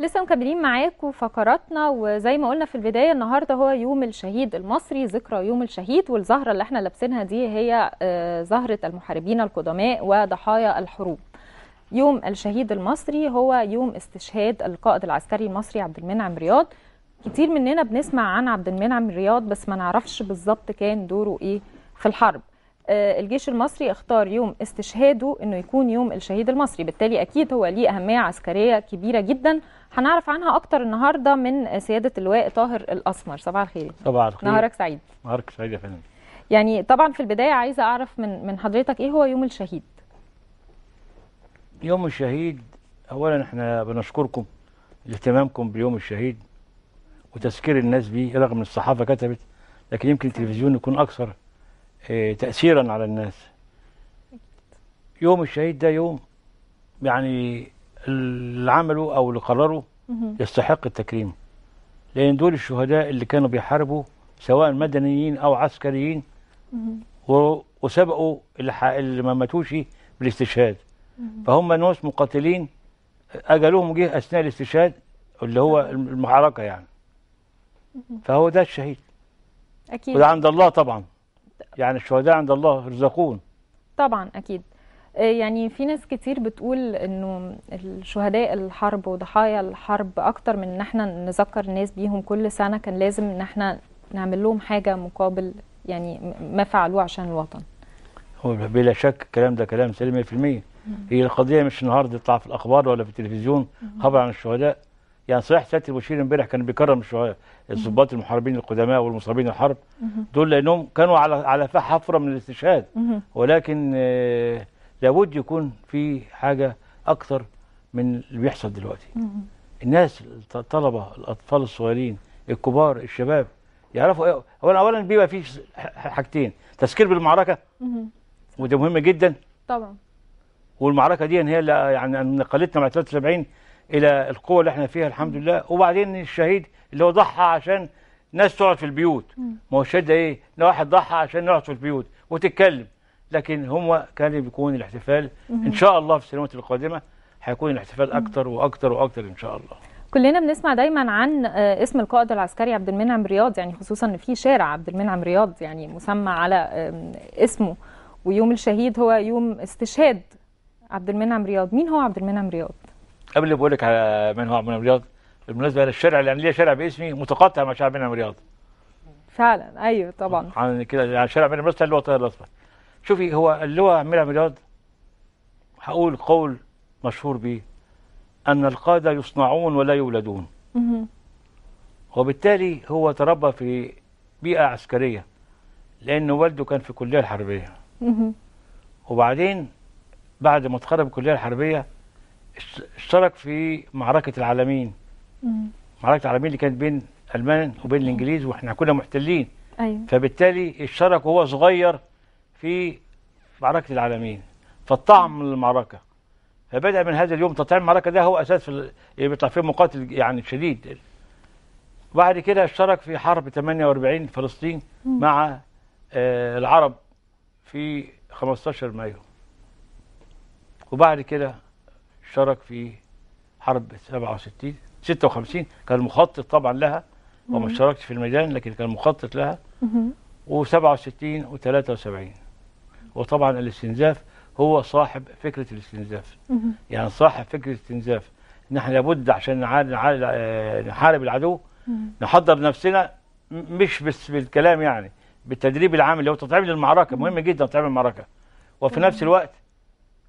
لسه مكملين معاكم فقراتنا وزي ما قلنا في البدايه النهارده هو يوم الشهيد المصري ذكرى يوم الشهيد والزهره اللي احنا لابسينها دي هي آه، زهره المحاربين القدماء وضحايا الحروب. يوم الشهيد المصري هو يوم استشهاد القائد العسكري المصري عبد المنعم رياض. كتير مننا بنسمع عن عبد المنعم رياض بس ما نعرفش بالظبط كان دوره ايه في الحرب. آه، الجيش المصري اختار يوم استشهاده انه يكون يوم الشهيد المصري بالتالي اكيد هو ليه اهميه عسكريه كبيره جدا هنعرف عنها اكتر النهارده من سياده اللواء طاهر الاسمر صباح الخير صباح الخير نهارك سعيد نهارك سعيد يا فندم يعني طبعا في البدايه عايزه اعرف من من حضرتك ايه هو يوم الشهيد يوم الشهيد اولا احنا بنشكركم لاهتمامكم بيوم الشهيد وتذكير الناس بيه رغم ان الصحافه كتبت لكن يمكن التلفزيون يكون اكثر آه، تأثيرا على الناس يوم الشهيد ده يوم يعني اللي عمله أو اللي قرره يستحق التكريم لأن دول الشهداء اللي كانوا بيحاربوا سواء مدنيين أو عسكريين وسبقوا اللي ما ماتوش بالاستشهاد فهم ناس مقاتلين أجلهم جه أثناء الاستشهاد اللي هو المعركة يعني فهو ده الشهيد أكيد وده عند الله طبعا يعني الشهداء عند الله رزقون طبعا أكيد آه، يعني في ناس كتير بتقول انه الشهداء الحرب وضحايا الحرب اكتر من ان احنا نذكر الناس بيهم كل سنه كان لازم ان احنا نعمل لهم حاجه مقابل يعني ما فعلوه عشان الوطن هو بلا شك الكلام ده كلام سليم 100% هي القضيه مش النهارده تطلع في الاخبار ولا في التلفزيون خبر عن الشهداء يعني صحيح سياده المشير امبارح كان بيكرم شويه الضباط المحاربين القدماء والمصابين الحرب دول لانهم كانوا على على حفره من الاستشهاد ولكن آه، لابد يكون في حاجه اكثر من اللي بيحصل دلوقتي الناس الطلبه الاطفال الصغيرين الكبار الشباب يعرفوا ايه اولا اولا بيبقى في حاجتين تذكير بالمعركه وده مهم جدا طبعا والمعركه دي هي اللي يعني نقلتنا مع 73 الى القوه اللي احنا فيها الحمد لله وبعدين الشهيد اللي هو ضحى عشان ناس تقعد في البيوت ما هو الشهيد ايه ده واحد ضحى عشان نقعد في البيوت وتتكلم لكن هم كان بيكون الاحتفال ان شاء الله في السنوات القادمه هيكون الاحتفال اكتر واكتر واكتر ان شاء الله كلنا بنسمع دايما عن آه، اسم القائد العسكري عبد المنعم رياض يعني خصوصا ان في شارع عبد المنعم رياض يعني مسمى على اسمه ويوم الشهيد هو يوم استشهاد عبد المنعم رياض مين هو عبد المنعم رياض قبل ما بقول لك على من هو عمنا الرياض بالمناسبه الشارع اللي ليه شارع باسمي متقاطع مع شارع من الرياض فعلا ايوه طبعا عن كده شارع من الرياض اللي هو الطياره الاصفر شوفي هو اللي هو عمنا رياض هقول قول مشهور بيه ان القاده يصنعون ولا يولدون وبالتالي هو تربى في بيئه عسكريه لان والده كان في الكليه الحربيه وبعدين بعد ما اتخرج من الكليه الحربيه اشترك في معركه العالمين مم. معركه العالمين اللي كانت بين المان وبين الانجليز واحنا كنا محتلين أيوة. فبالتالي اشترك وهو صغير في معركه العالمين فالطعم المعركه فبدا من هذا اليوم تطعيم المعركه ده هو اساس في يعني بيطلع فيه مقاتل يعني شديد بعد كده اشترك في حرب 48 فلسطين مم. مع آه العرب في 15 مايو وبعد كده شارك في حرب 67 56 كان مخطط طبعا لها وما شاركش في الميدان لكن كان مخطط لها و67 و73 وطبعا الاستنزاف هو صاحب فكره الاستنزاف يعني صاحب فكره الاستنزاف ان احنا لابد عشان آه، نحارب العدو نحضر نفسنا مش بس بالكلام يعني بالتدريب العام اللي هو تطعيم للمعركه مهم جدا تطعيم المعركه وفي نفس الوقت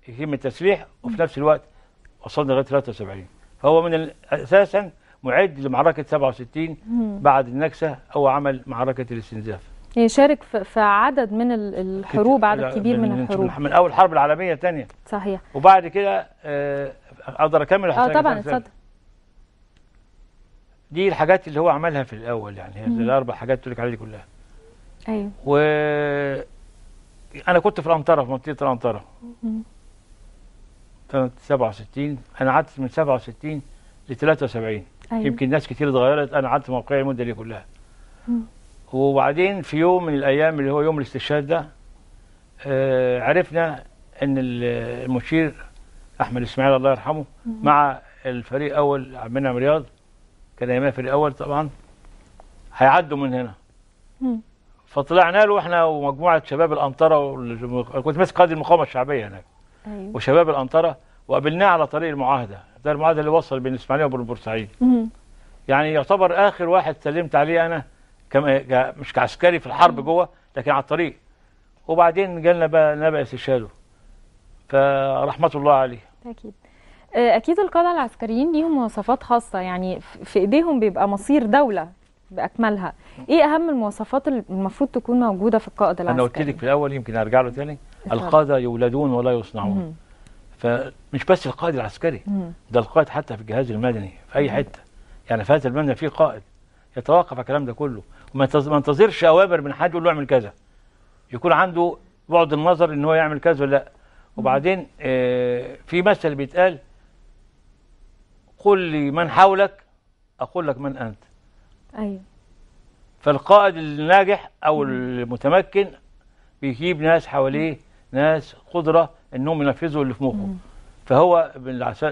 يتم التسليح وفي نفس الوقت وصلنا لغايه 73 فهو من اساسا معد لمعركه 67 بعد النكسه هو عمل معركه الاستنزاف يعني شارك في عدد من الحروب عدد كبير من, من الحروب من اول الحرب العالميه الثانيه صحيح وبعد كده آه، اقدر اكمل اه طبعا اتفضل دي الحاجات اللي هو عملها في الاول يعني هي الاربع حاجات قلت لك عليها كلها ايوه و انا كنت في الانطره في منطقه الانطره سنة 67 أنا قعدت من 67 ل 73 أيوة. يمكن ناس كتير اتغيرت أنا قعدت موقعي المدة دي كلها م. وبعدين في يوم من الأيام اللي هو يوم الاستشهاد ده آه عرفنا إن المشير أحمد إسماعيل الله يرحمه م. مع الفريق أول عبد المنعم رياض كان أيامها فريق أول طبعا هيعدوا من هنا م. فطلعنا له احنا ومجموعه شباب الانطره كنت ماسك قائد المقاومه الشعبيه هناك أيوة. وشباب الأنطرة وقابلناه على طريق المعاهدة ده المعاهدة اللي وصل بين إسماعيلية وبين بورسعيد يعني يعتبر آخر واحد سلمت عليه أنا كم مش كعسكري في الحرب جوه لكن على الطريق وبعدين جالنا بقى نبأ استشهاده فرحمة الله عليه أكيد آه، أكيد القادة العسكريين ليهم مواصفات خاصة يعني في إيديهم بيبقى مصير دولة بأكملها إيه أهم المواصفات اللي المفروض تكون موجودة في القائد العسكري؟ أنا قلت لك في الأول يمكن أرجع له تاني القادة يولدون ولا يصنعون فمش بس القائد العسكري ده القائد حتى في الجهاز المدني في أي حتة يعني في هذا المبنى في قائد يتوقف على الكلام ده كله وما ينتظرش أوامر من حد يقول له اعمل كذا يكون عنده بعد النظر ان هو يعمل كذا ولا لا وبعدين آه في مثل بيتقال قل لي من حولك اقول لك من انت ايوه فالقائد الناجح او المتمكن بيجيب ناس حواليه ناس قدرة أنهم ينفذوا اللي في مخه فهو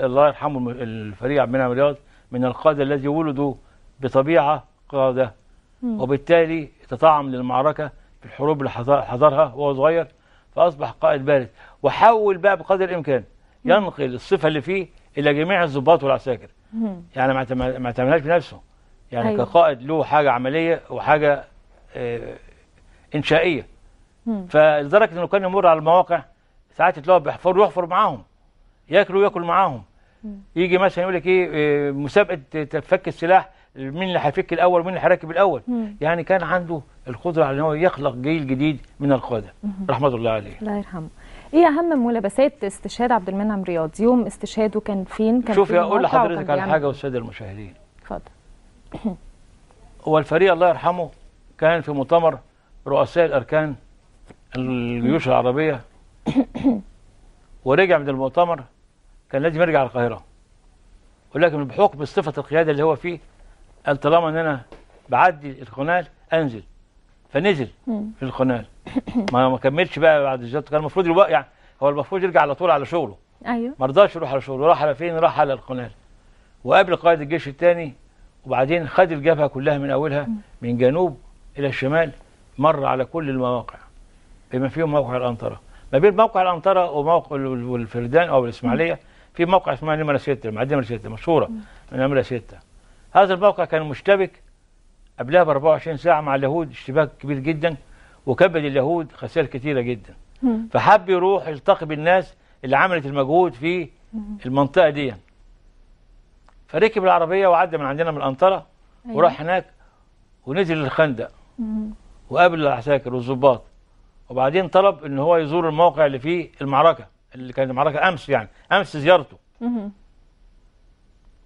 الله يرحمه الفريق عبد المنعم رياض من القادة الذي ولدوا بطبيعة قادة وبالتالي تطعم للمعركة في الحروب اللي حضرها وهو صغير فأصبح قائد بارز وحول بقى بقدر الإمكان ينقل الصفة اللي فيه إلى جميع الضباط والعساكر يعني ما اعتملهاش بنفسه يعني أيوة. كقائد له حاجة عملية وحاجة آه، إنشائية فلدرجه انه كان يمر على المواقع ساعات يطلعوا بيحفروا يحفر معاهم ياكلوا ياكل معاهم يجي مثلا يقول لك ايه, إيه، مسابقه فك السلاح مين اللي هيفك الاول ومين اللي هيركب الاول مم. يعني كان عنده القدره على ان هو يخلق جيل جديد من القاده رحمه الله عليه الله يرحمه ايه اهم ملابسات استشهاد عبد المنعم رياض يوم استشهاده كان فين كان شوفي اقول لحضرتك على حاجه إيه؟ والساده المشاهدين اتفضل هو الفريق الله يرحمه كان في مؤتمر رؤساء الاركان الجيوش العربية ورجع من المؤتمر كان لازم يرجع القاهرة ولكن بحكم صفة القيادة اللي هو فيه قال طالما ان انا بعدي القنال انزل فنزل في القنال ما ما كملش بقى بعد الجد كان المفروض يبقى يعني هو المفروض يرجع على طول على شغله ايوه ما رضاش يروح على شغله راح على فين راح على القنال وقابل قائد الجيش الثاني وبعدين خد الجبهه كلها من اولها من جنوب الى الشمال مر على كل المواقع بما فيهم موقع الأنطرة ما بين موقع الأنطرة وموقع الفردان أو الإسماعيلية في موقع اسمه نمرة 6 معدية نمرة 6 مشهورة نمرة 6 هذا الموقع كان مشتبك قبلها ب 24 ساعة مع اليهود اشتباك كبير جدا وكبد اليهود خسائر كثيرة جدا فحب يروح يلتقي بالناس اللي عملت المجهود في المنطقة دي فركب العربية وعدى من عندنا من الأنطرة أيوه. وراح هناك ونزل الخندق وقابل العساكر والظباط وبعدين طلب ان هو يزور الموقع اللي فيه المعركه اللي كانت المعركه امس يعني امس زيارته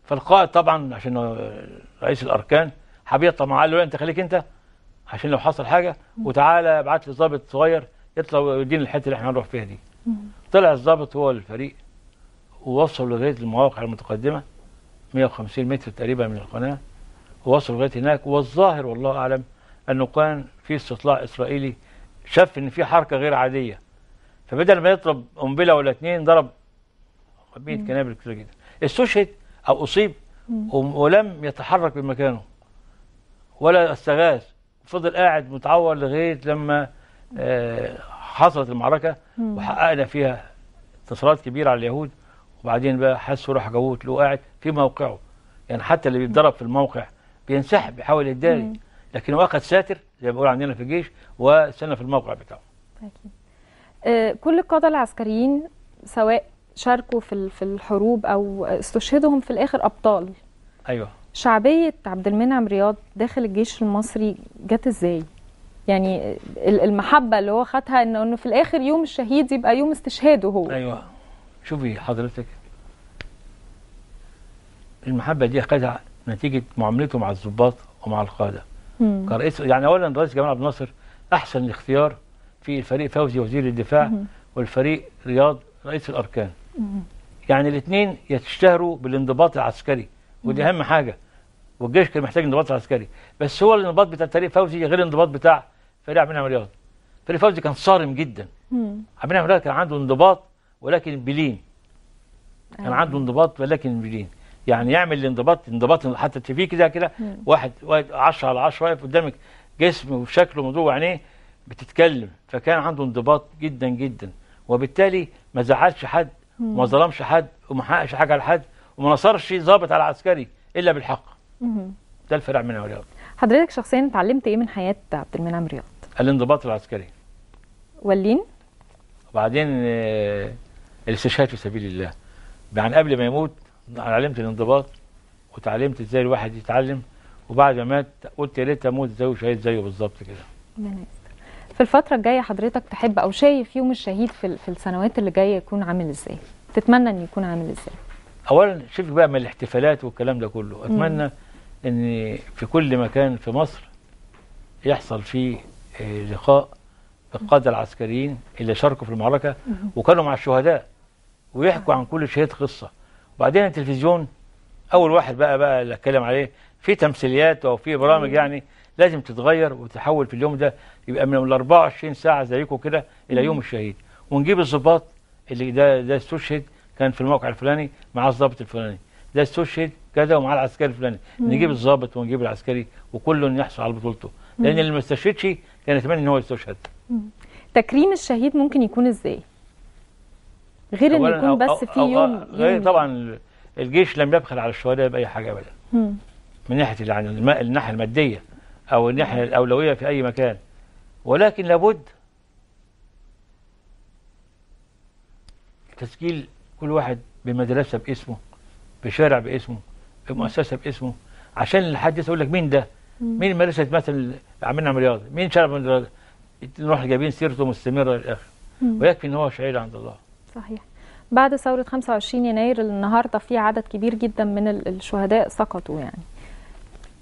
فالقائد طبعا عشان رئيس الاركان حبيب معاه قال له إيه، انت خليك انت عشان لو حصل حاجه وتعالى ابعت لي ظابط صغير يطلع ويدينا الحته اللي احنا هنروح فيها دي طلع الظابط هو الفريق ووصل لغايه المواقع المتقدمه 150 متر تقريبا من القناه ووصل لغايه هناك والظاهر والله اعلم انه كان في استطلاع اسرائيلي شاف ان في حركه غير عاديه فبدل ما يضرب قنبله ولا اثنين ضرب 100 قنابل كتير جدا استشهد او اصيب ولم يتحرك بمكانه ولا استغاث فضل قاعد متعور لغايه لما آه، حصلت المعركه وحققنا فيها انتصارات كبيره على اليهود وبعدين بقى حسوا راح جابوه له قاعد في موقعه يعني حتى اللي بيتضرب في الموقع بينسحب بيحاول يتداري لكن هو ساتر زي ما بيقولوا عندنا في الجيش واستنى في الموقع بتاعه أكيد. آه، كل القاده العسكريين سواء شاركوا في في الحروب او استشهدهم في الاخر ابطال ايوه شعبيه عبد المنعم رياض داخل الجيش المصري جت ازاي يعني المحبه اللي هو خدها انه انه في الاخر يوم الشهيد يبقى يوم استشهاده هو ايوه شوفي حضرتك المحبه دي خدها نتيجه معاملته مع الضباط ومع القاده كرئيس يعني اولا رئيس جمال عبد الناصر احسن اختيار في الفريق فوزي وزير الدفاع مم. والفريق رياض رئيس الاركان مم. يعني الاثنين يتشتهروا بالانضباط العسكري ودي اهم حاجه والجيش كان محتاج انضباط عسكري بس هو الانضباط بتاع فريق فوزي غير الانضباط بتاع فريق عبد المنعم رياض فريق فوزي كان صارم جدا عبد المنعم رياض كان عنده انضباط ولكن بلين كان آه. عنده انضباط ولكن بلين يعني يعمل الانضباط انضباط حتى في كده كده واحد 10 على 10 واقف قدامك جسمه وشكله موضوع عينيه بتتكلم فكان عنده انضباط جدا جدا وبالتالي ما زعلش حد وما ظلمش حد وما حققش حاجه على حد وما نصرش ضابط على عسكري الا بالحق ده الفرع من رياض حضرتك شخصيا اتعلمت ايه من حياه عبد المنعم رياض الانضباط العسكري واللين وبعدين آه، الاستشهاد في سبيل الله يعني قبل ما يموت انا علمت الانضباط وتعلمت ازاي الواحد يتعلم وبعد ما مات قلت يا ريت اموت زيه شهيد زيه بالظبط كده في الفتره الجايه حضرتك تحب او شايف يوم الشهيد في في السنوات اللي جايه يكون عامل ازاي تتمنى ان يكون عامل ازاي اولا شوف بقى من الاحتفالات والكلام ده كله اتمنى مم. ان في كل مكان في مصر يحصل فيه آه، لقاء القاده العسكريين اللي شاركوا في المعركه وكانوا مع الشهداء ويحكوا آه. عن كل شهيد قصه وبعدين التلفزيون اول واحد بقى بقى اللي اتكلم عليه في تمثيليات او في برامج يعني لازم تتغير وتتحول في اليوم ده يبقى من ال 24 ساعه زيكم كده الى يوم الشهيد ونجيب الضباط اللي ده ده استشهد كان في الموقع الفلاني مع الضابط الفلاني ده استشهد كذا ومع العسكري الفلاني نجيب الضابط ونجيب العسكري وكله يحصل على بطولته لان اللي ما استشهدش كان يتمنى ان هو يستشهد تكريم الشهيد ممكن يكون ازاي غير ان يكون بس في يوم آه، غير يوم طبعا الجيش لم يبخل على الشهداء باي حاجه ابدا من ناحيه يعني الناحيه الماديه او الناحيه الاولويه في اي مكان ولكن لابد تسجيل كل واحد بمدرسه باسمه بشارع باسمه بمؤسسه باسمه عشان الحد يقول لك مين ده مين مدرسه مثلا عاملين عمل رياضه مين شارع من نروح جايبين سيرته مستمره للاخر ويكفي ان هو شهيد عند الله صحيح بعد ثورة 25 يناير النهاردة في عدد كبير جدا من الشهداء سقطوا يعني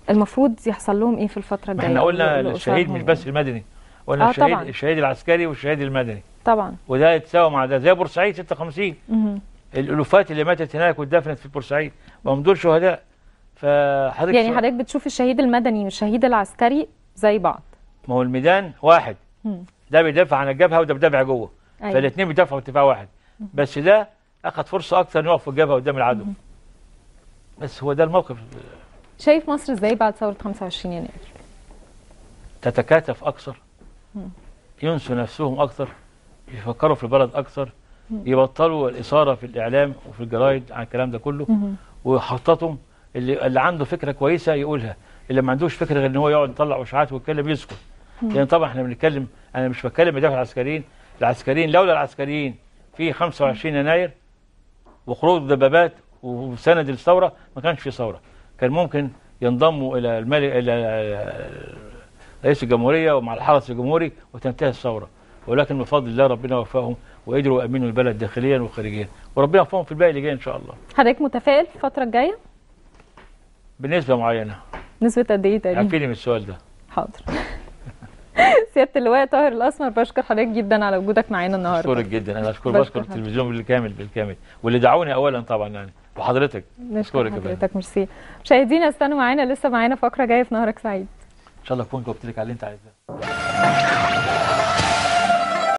المفروض يحصل لهم ايه في الفترة الجاية؟ احنا قلنا الشهيد مش يعني. بس المدني قلنا آه الشهيد طبعًا. الشهيد العسكري والشهيد المدني طبعا وده يتساوى مع ده زي بورسعيد 56 الالوفات اللي ماتت هناك واتدفنت في بورسعيد ما هم دول شهداء فحضرتك يعني حضرتك بتشوف الشهيد المدني والشهيد العسكري زي بعض ما هو الميدان واحد مم. ده بيدافع عن الجبهه وده بيدافع جوه أيوة. فالاثنين بيدافعوا بدفاع واحد بس ده اخذ فرصه اكتر يقف في الجبهه قدام العدو بس هو ده الموقف شايف مصر ازاي بعد ثوره 25 يناير تتكاتف اكثر ينسوا نفسهم اكثر يفكروا في البلد اكثر يبطلوا الاثاره في الاعلام وفي الجرايد عن الكلام ده كله ويخططوا اللي اللي عنده فكره كويسه يقولها اللي ما عندوش فكره غير ان هو يقعد يطلع اشاعات ويتكلم يسكت لان طبعا احنا بنتكلم انا مش بتكلم بدافع العسكريين العسكريين لولا العسكريين في 25 يناير وخروج الدبابات وسند الثورة ما كانش في ثورة كان ممكن ينضموا إلى الملك إلى رئيس الجمهورية ومع الحرس الجمهوري وتنتهي الثورة ولكن بفضل الله ربنا وفقهم وقدروا يأمنوا البلد داخليا وخارجيا وربنا يوفقهم في الباقي اللي جاي إن شاء الله حضرتك متفائل في الفترة الجاية؟ بنسبة معينة نسبة قد إيه تقريبا؟ من السؤال ده حاضر سياده اللواء طاهر الاسمر بشكر حضرتك جدا على وجودك معانا النهارده بشكرك جدا انا بشكر بشكر التلفزيون بالكامل بالكامل واللي دعوني اولا طبعا يعني وحضرتك بشكرك حضرتك ميرسي مشاهدينا استنوا معانا لسه معانا فقره جايه في نهارك سعيد ان شاء الله اكون جاوبت لك على اللي انت عايزاه